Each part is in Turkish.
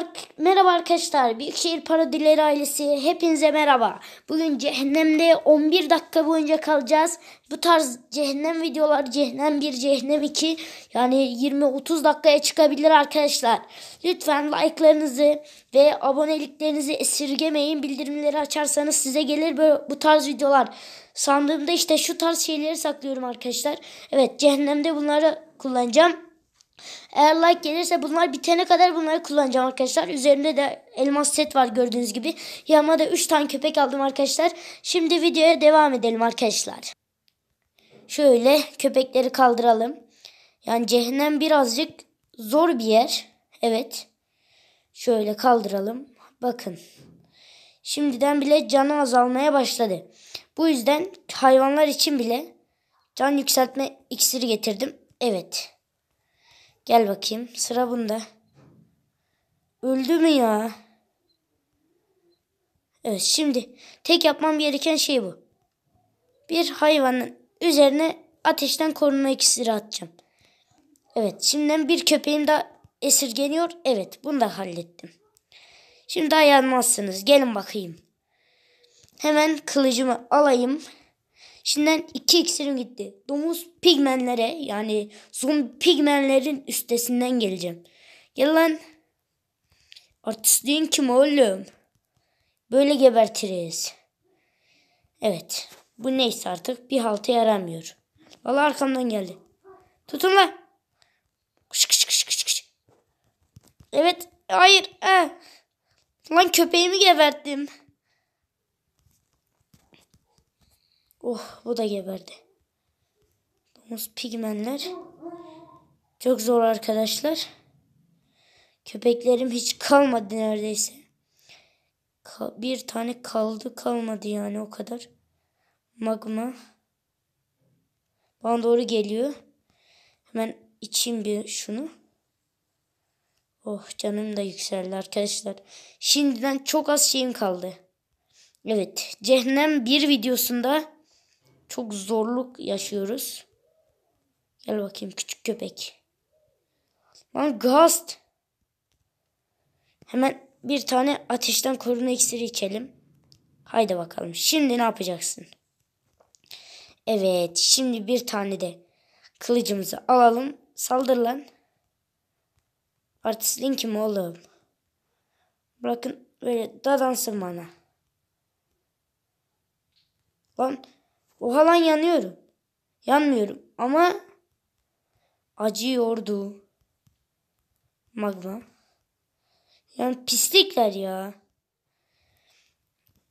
Ar merhaba arkadaşlar. Büyük Şehir Parodileri ailesi hepinize merhaba. Bugün cehennemde 11 dakika boyunca kalacağız. Bu tarz cehennem videolar cehennem 1, cehennem 2 yani 20-30 dakikaya çıkabilir arkadaşlar. Lütfen like'larınızı ve aboneliklerinizi esirgemeyin. Bildirimleri açarsanız size gelir böyle bu tarz videolar. Sandığımda işte şu tarz şeyleri saklıyorum arkadaşlar. Evet cehennemde bunları kullanacağım. Eğer like gelirse bunlar bitene kadar bunları kullanacağım arkadaşlar. Üzerinde de elmas set var gördüğünüz gibi. Yanıma da 3 tane köpek aldım arkadaşlar. Şimdi videoya devam edelim arkadaşlar. Şöyle köpekleri kaldıralım. Yani cehennem birazcık zor bir yer. Evet. Şöyle kaldıralım. Bakın. Şimdiden bile canı azalmaya başladı. Bu yüzden hayvanlar için bile can yükseltme iksiri getirdim. Evet. Gel bakayım. Sıra bunda. Öldü mü ya? Evet şimdi tek yapmam gereken şey bu. Bir hayvanın üzerine ateşten korunma iksiri atacağım. Evet şimdiden bir köpeğim daha esirgeniyor. Evet bunu da hallettim. Şimdi daha yanmazsınız. Gelin bakayım. Hemen kılıcımı alayım. İçinden iki iksirim gitti. Domuz pigmenlere yani zombi pigmenlerin üstesinden geleceğim. Gel lan. Artistliğin kim oğlum? Böyle gebertiriz. Evet. Bu neyse artık bir halta yaramıyor. Valla arkamdan geldi. Tutun lan. Kış kış kış kış kış. Evet. Hayır. Eh. Lan köpeğimi geberttim. Oh bu da geberdi. Domuz pigmenler. Çok zor arkadaşlar. Köpeklerim hiç kalmadı neredeyse. Ka bir tane kaldı kalmadı yani o kadar. Magma. Bana doğru geliyor. Hemen içeyim bir şunu. Oh canım da yükseldi arkadaşlar. Şimdiden çok az şeyim kaldı. Evet cehennem bir videosunda çok zorluk yaşıyoruz. Gel bakayım küçük köpek. Lan gast. Hemen bir tane ateşten korunma iksiri içelim. Haydi bakalım. Şimdi ne yapacaksın? Evet. Şimdi bir tane de kılıcımızı alalım. Saldır lan. Artist linkim oğlum. Bırakın böyle dadansın bana. Lan o halan yanıyorum. Yanmıyorum ama acıyordu. Magma. Yani pislikler ya.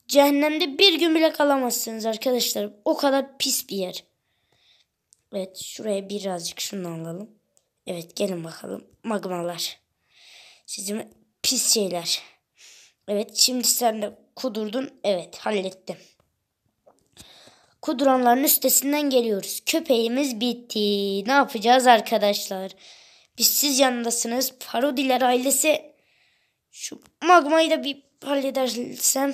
Cehennemde bir gün bile kalamazsınız arkadaşlar. O kadar pis bir yer. Evet şuraya birazcık şunu alalım. Evet gelin bakalım. Magmalar. Sizin pis şeyler. Evet şimdi sen de kudurdun. Evet hallettim. Kuduranların üstesinden geliyoruz. Köpeğimiz bitti. Ne yapacağız arkadaşlar? Biz siz yanındasınız. Parodiler ailesi. Şu magmayı da bir halledersem.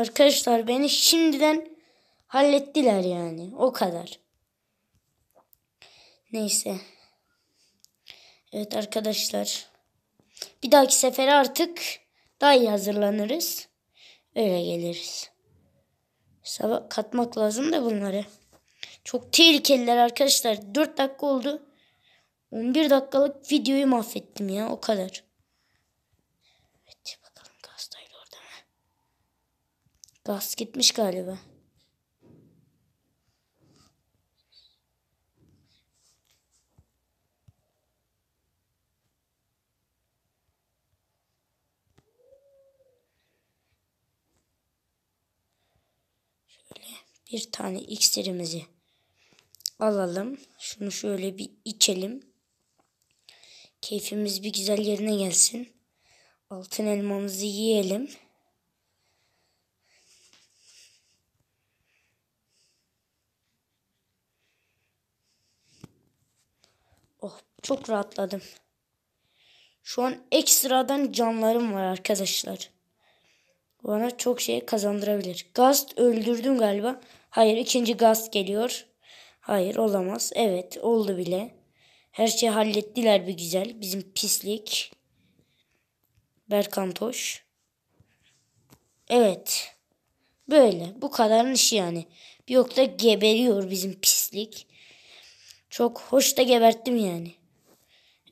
Arkadaşlar beni şimdiden hallettiler yani. O kadar. Neyse. Evet arkadaşlar. Bir dahaki sefere artık daha iyi hazırlanırız. Öyle geliriz. Sabah katmak lazım da bunları. Çok tehlikeliler arkadaşlar. 4 dakika oldu. 11 dakikalık videoyu mahvettim ya o kadar. Last gitmiş galiba. Şöyle bir tane iksirimizi alalım. Şunu şöyle bir içelim. Keyfimiz bir güzel yerine gelsin. Altın elmamızı yiyelim. Çok rahatladım. Şu an ekstradan canlarım var arkadaşlar. Bana çok şey kazandırabilir. Gast öldürdüm galiba. Hayır ikinci gast geliyor. Hayır olamaz. Evet oldu bile. Her şeyi hallettiler bir güzel. Bizim pislik. Berkantoş. Evet. Böyle. Bu kadarın işi yani. Bir yokta geberiyor bizim pislik. Çok hoş da geberttim yani.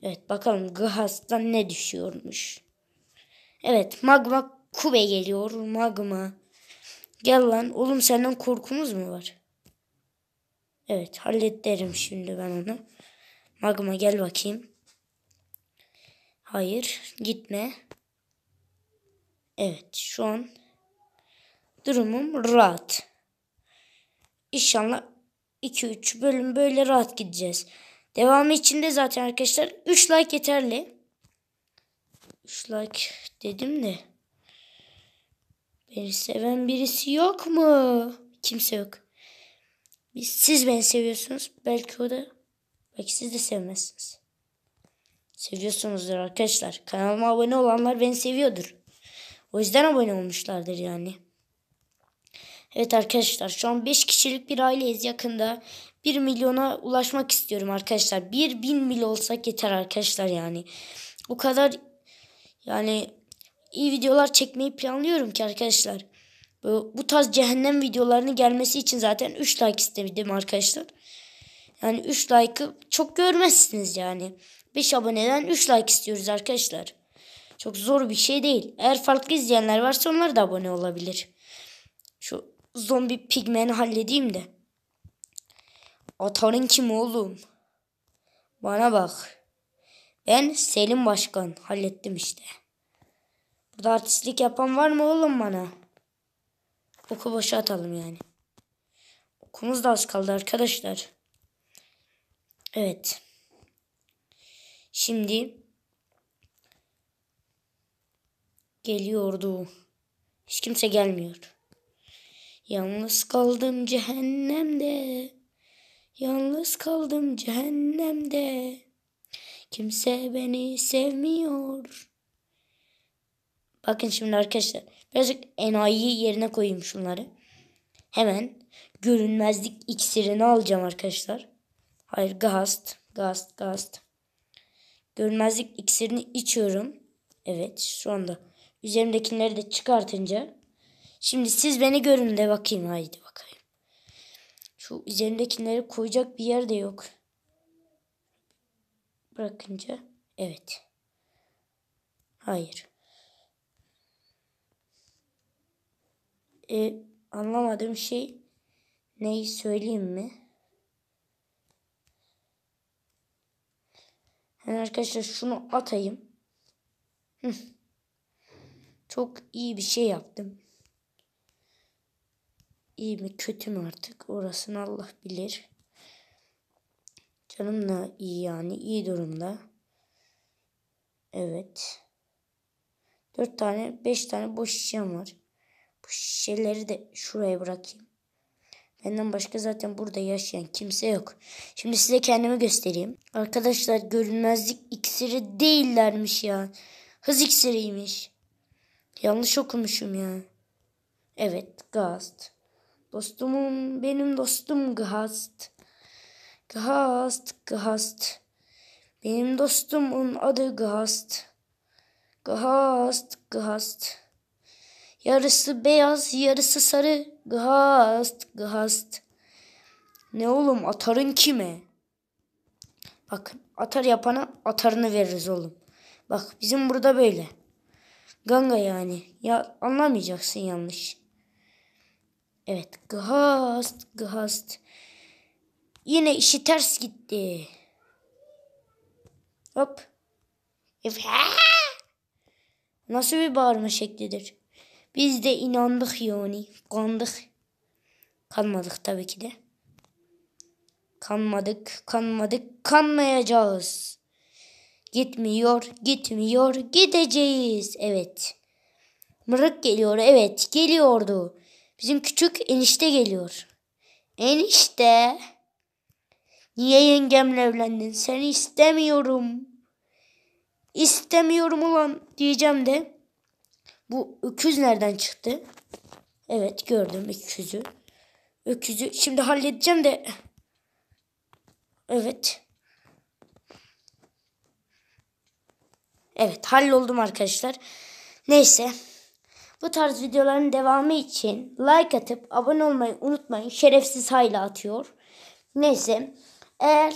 Evet bakalım Gahas'tan ne düşüyormuş. Evet magma kube geliyor magma. Gel lan oğlum senden korkumuz mu var? Evet hallederim şimdi ben onu. Magma gel bakayım. Hayır gitme. Evet şu an durumum rahat. İnşallah 2-3 bölüm böyle rahat gideceğiz. Devamı içinde zaten arkadaşlar 3 like yeterli. 3 like dedim de. Beni seven birisi yok mu? Kimse yok. Siz beni seviyorsunuz. Belki o da. Belki siz de sevmezsiniz. Seviyorsunuzdur arkadaşlar. Kanalıma abone olanlar beni seviyordur. O yüzden abone olmuşlardır yani. Evet arkadaşlar şu an 5 kişilik bir aileyiz yakında. 1 milyona ulaşmak istiyorum arkadaşlar. 1 bin mil olsak yeter arkadaşlar yani. O kadar yani iyi videolar çekmeyi planlıyorum ki arkadaşlar. Bu, bu tarz cehennem videolarının gelmesi için zaten 3 like istedim arkadaşlar. Yani 3 like'ı çok görmezsiniz yani. 5 aboneden 3 like istiyoruz arkadaşlar. Çok zor bir şey değil. Eğer farklı izleyenler varsa onlar da abone olabilir zombi pigmeni halledeyim de. Atarın kim oğlum? Bana bak. Ben Selim Başkan hallettim işte. Burada artistlik yapan var mı oğlum bana? Oku boşa atalım yani. Okumuz da az kaldı arkadaşlar. Evet. Şimdi geliyordu. Hiç kimse gelmiyor. Yalnız kaldım cehennemde. Yalnız kaldım cehennemde. Kimse beni sevmiyor. Bakın şimdi arkadaşlar. Birazcık enayi yerine koyayım şunları. Hemen görünmezlik iksirini alacağım arkadaşlar. Hayır gast. Gast gast. Görünmezlik iksirini içiyorum. Evet şu anda üzerimdekileri de çıkartınca Şimdi siz beni görün de bakayım. Haydi bakayım. Şu üzerindekileri koyacak bir yer de yok. Bırakınca. Evet. Hayır. Ee, anlamadığım şey neyi söyleyeyim mi? Yani arkadaşlar şunu atayım. Çok iyi bir şey yaptım iyi mi kötü mü artık orasını Allah bilir. Canım da iyi yani iyi durumda. Evet. Dört tane beş tane boş şişem var. Bu şişeleri de şuraya bırakayım. Benden başka zaten burada yaşayan kimse yok. Şimdi size kendimi göstereyim. Arkadaşlar görünmezlik iksiri değillermiş ya. Hız iksiriymiş. Yanlış okumuşum ya. Evet, gast. Dostumun benim dostum Gıhast. Gıhast, Gıhast. Benim dostumun adı Gıhast. Gıhast, Gıhast. Yarısı beyaz, yarısı sarı. Gıhast, Gıhast. Ne oğlum atarın kime? Bak atar yapana atarını veririz oğlum. Bak bizim burada böyle. Ganga yani. Ya anlamayacaksın yanlış. Evet. Ghost. Ghost. Yine işi ters gitti. Hop. Nasıl bir bağırma şeklidir? Biz de inandık yani. Kandık. Kanmadık tabii ki de. Kanmadık, kanmadık, kanmayacağız. Gitmiyor, gitmiyor, gideceğiz. Evet. Mırık geliyor, evet geliyordu. Bizim küçük enişte geliyor. Enişte. Niye yengemle evlendin? Seni istemiyorum. İstemiyorum ulan diyeceğim de. Bu öküz nereden çıktı? Evet gördüm öküzü. Öküzü şimdi halledeceğim de. Evet. Evet halloldum arkadaşlar. Neyse. Bu tarz videoların devamı için like atıp abone olmayı unutmayın. Şerefsiz hayli atıyor. Neyse eğer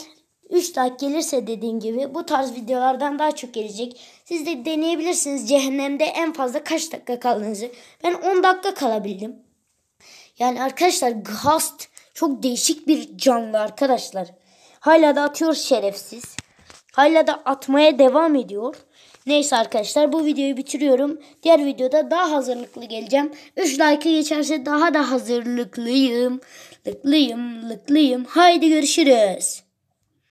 3 like gelirse dediğim gibi bu tarz videolardan daha çok gelecek. Siz de deneyebilirsiniz cehennemde en fazla kaç dakika kaldığınızı. Ben 10 dakika kalabildim. Yani arkadaşlar Ghost çok değişik bir canlı arkadaşlar. Hala da atıyor şerefsiz. Hala da atmaya devam ediyor. Neyse arkadaşlar bu videoyu bitiriyorum. Diğer videoda daha hazırlıklı geleceğim. 3 like'ı geçerse daha da hazırlıklıyım. Lıklıyım, lıklıyım. Haydi görüşürüz.